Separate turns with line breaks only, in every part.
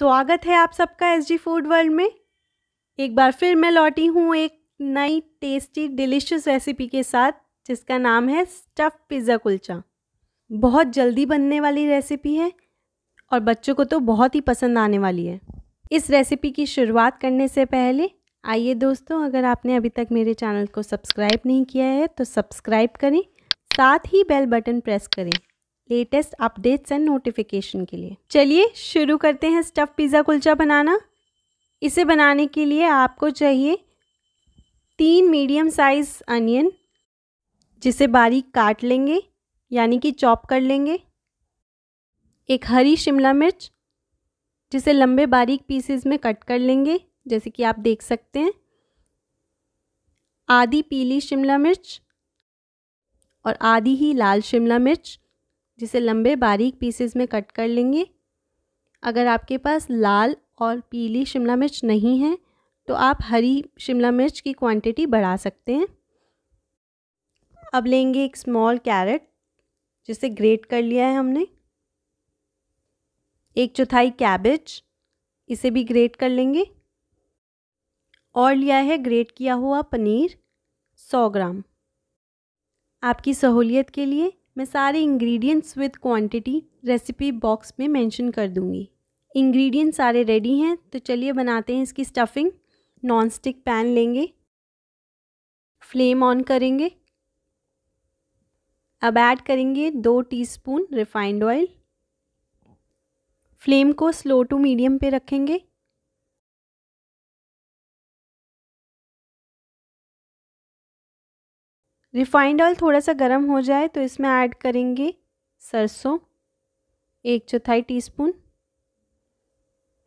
स्वागत है आप सबका एस जी फूड वर्ल्ड में एक बार फिर मैं लौटी हूँ एक नई टेस्टी डिलीशियस रेसिपी के साथ जिसका नाम है स्टफ़ पिज़्ज़ा कुलचा बहुत जल्दी बनने वाली रेसिपी है और बच्चों को तो बहुत ही पसंद आने वाली है इस रेसिपी की शुरुआत करने से पहले आइए दोस्तों अगर आपने अभी तक मेरे चैनल को सब्सक्राइब नहीं किया है तो सब्सक्राइब करें साथ ही बेल बटन प्रेस करें लेटेस्ट अपडेट्स एंड नोटिफिकेशन के लिए चलिए शुरू करते हैं स्टफ़ पिज़्ज़ा कुलचा बनाना इसे बनाने के लिए आपको चाहिए तीन मीडियम साइज़ अनियन जिसे बारीक काट लेंगे यानी कि चॉप कर लेंगे एक हरी शिमला मिर्च जिसे लंबे बारीक पीसेस में कट कर लेंगे जैसे कि आप देख सकते हैं आधी पीली शिमला मिर्च और आधी ही लाल शिमला मिर्च जिसे लंबे बारीक पीसेस में कट कर लेंगे अगर आपके पास लाल और पीली शिमला मिर्च नहीं है तो आप हरी शिमला मिर्च की क्वांटिटी बढ़ा सकते हैं अब लेंगे एक स्मॉल कैरेट जिसे ग्रेट कर लिया है हमने एक चौथाई कैबेज इसे भी ग्रेट कर लेंगे और लिया है ग्रेट किया हुआ पनीर सौ ग्राम आपकी सहूलियत के लिए मैं सारे ingredients with quantity recipe box में मेंशन कर दूंगी इंग्रेडिएंट्स सारे रेडी हैं तो चलिए बनाते हैं इसकी स्टफिंग नॉन स्टिक पैन लेंगे फ्लेम ऑन करेंगे अब ऐड करेंगे दो टीस्पून रिफाइंड ऑयल
फ्लेम को स्लो टू मीडियम पे रखेंगे रिफाइंड ऑयल थोड़ा सा गर्म हो जाए तो इसमें ऐड करेंगे सरसों एक चौथाई टीस्पून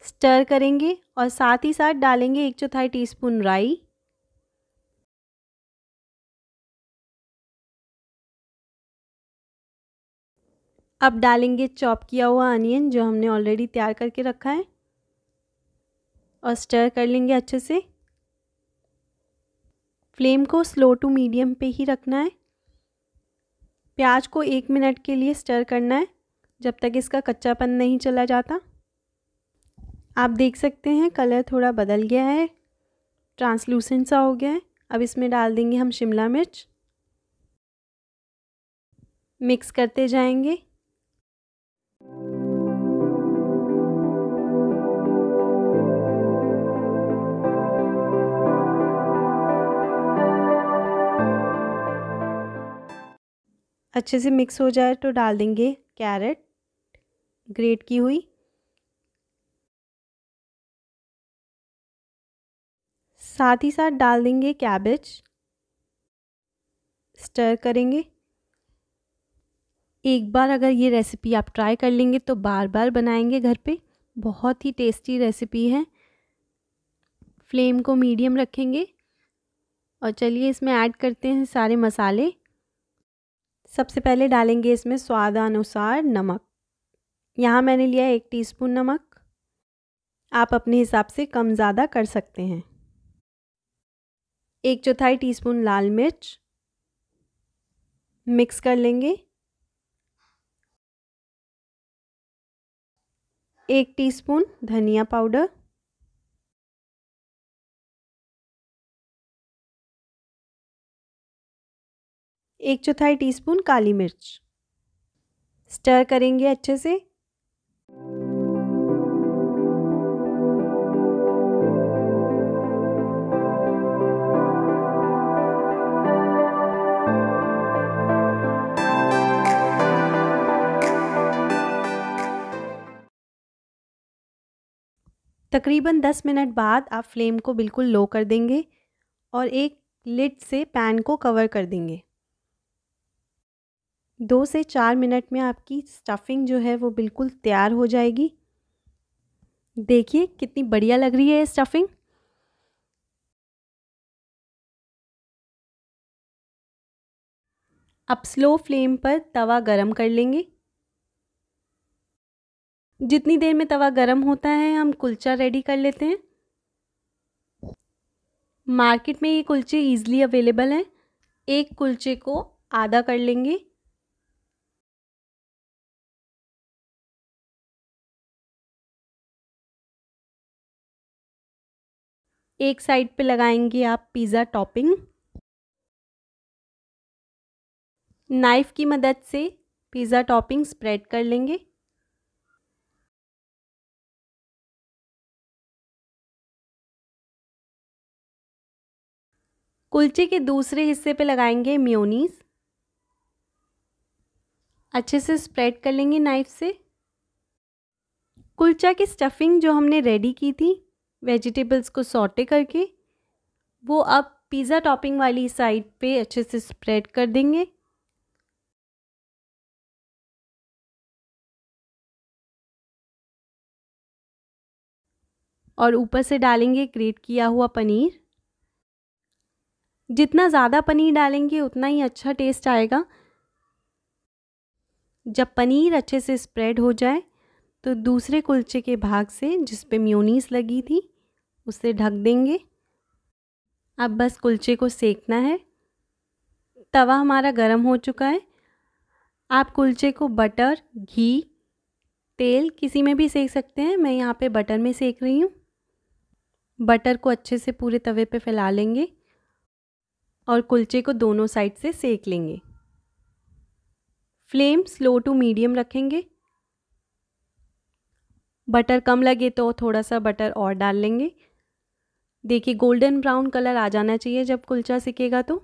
स्टर करेंगे और साथ ही साथ डालेंगे एक चौथाई टीस्पून राई अब डालेंगे चॉप किया हुआ अनियन जो हमने ऑलरेडी
तैयार करके रखा है और स्टर कर लेंगे अच्छे से फ्लेम को स्लो टू मीडियम पे ही रखना है प्याज को एक मिनट के लिए स्टर करना है जब तक इसका कच्चापन नहीं चला जाता आप देख सकते हैं कलर थोड़ा बदल गया है ट्रांसलूसेंट सा हो गया है अब इसमें डाल देंगे हम शिमला मिर्च मिक्स करते जाएंगे
अच्छे से मिक्स हो जाए तो डाल देंगे कैरेट ग्रेट की हुई साथ ही साथ डाल देंगे कैबेज स्टर करेंगे
एक बार अगर ये रेसिपी आप ट्राई कर लेंगे तो बार बार बनाएंगे घर पे बहुत ही टेस्टी रेसिपी है फ्लेम को मीडियम रखेंगे और चलिए इसमें ऐड करते हैं सारे मसाले सबसे पहले डालेंगे इसमें स्वादानुसार नमक यहाँ मैंने लिया एक टीस्पून नमक आप अपने हिसाब से कम ज़्यादा कर सकते हैं
एक चौथाई टीस्पून लाल मिर्च मिक्स कर लेंगे एक टीस्पून धनिया पाउडर एक चौथाई टीस्पून काली मिर्च स्टर करेंगे अच्छे से
तकरीबन 10 मिनट बाद आप फ्लेम को बिल्कुल लो कर देंगे और एक लिड से पैन को कवर कर देंगे दो से चार मिनट में आपकी स्टफिंग जो है वो बिल्कुल तैयार हो जाएगी
देखिए कितनी बढ़िया लग रही है ये स्टफिंग अब स्लो फ्लेम पर तवा गरम कर लेंगे जितनी देर
में तवा गरम होता है हम कुलचा रेडी कर लेते हैं
मार्केट में ये कुलचे इजीली अवेलेबल हैं एक कुलचे को आधा कर लेंगे एक साइड पे लगाएंगे आप पिज़्ज़ा टॉपिंग नाइफ़ की मदद से पिज़्ज़ा टॉपिंग स्प्रेड कर लेंगे कुलचे के दूसरे हिस्से पे लगाएंगे म्योनीस
अच्छे से स्प्रेड कर लेंगे नाइफ़ से कुलचा की स्टफिंग जो हमने रेडी की थी वेजिटेबल्स को सॉटे करके
वो अब पिज़्ज़ा टॉपिंग वाली साइड पे अच्छे से स्प्रेड कर देंगे और ऊपर से डालेंगे ग्रेट किया हुआ पनीर
जितना ज़्यादा पनीर डालेंगे उतना ही अच्छा टेस्ट आएगा जब पनीर अच्छे से स्प्रेड हो जाए तो दूसरे कुलचे के भाग से जिस पे म्योनीस लगी थी उसे ढक देंगे अब बस कुलचे को सेकना है तवा हमारा गर्म हो चुका है आप कुलचे को बटर घी तेल किसी में भी सेक सकते हैं मैं यहाँ पे बटर में सेक रही हूँ बटर को अच्छे से पूरे तवे पे फैला लेंगे और कुलचे को दोनों साइड से सेक लेंगे फ्लेम स्लो टू मीडियम रखेंगे बटर कम लगे तो थोड़ा सा बटर और डाल लेंगे देखिए गोल्डन ब्राउन
कलर आ जाना चाहिए जब कुलचा सिकेगा तो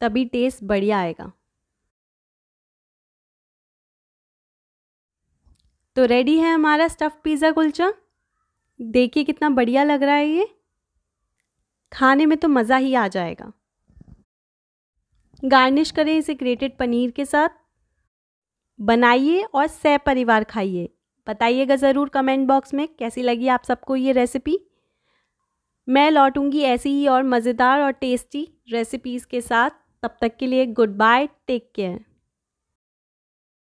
तभी टेस्ट बढ़िया आएगा तो रेडी है हमारा स्टफ़ पिज़्ज़ा कुलचा देखिए कितना बढ़िया लग रहा है ये
खाने में तो मज़ा ही आ जाएगा गार्निश करें इसे ग्रेटेड पनीर के साथ बनाइए और सह परिवार खाइए बताइएगा ज़रूर कमेंट बॉक्स में कैसी लगी आप सबको ये रेसिपी मैं लौटूंगी
ऐसी ही और मज़ेदार और टेस्टी रेसिपीज़ के साथ तब तक के लिए गुड बाय टेक केयर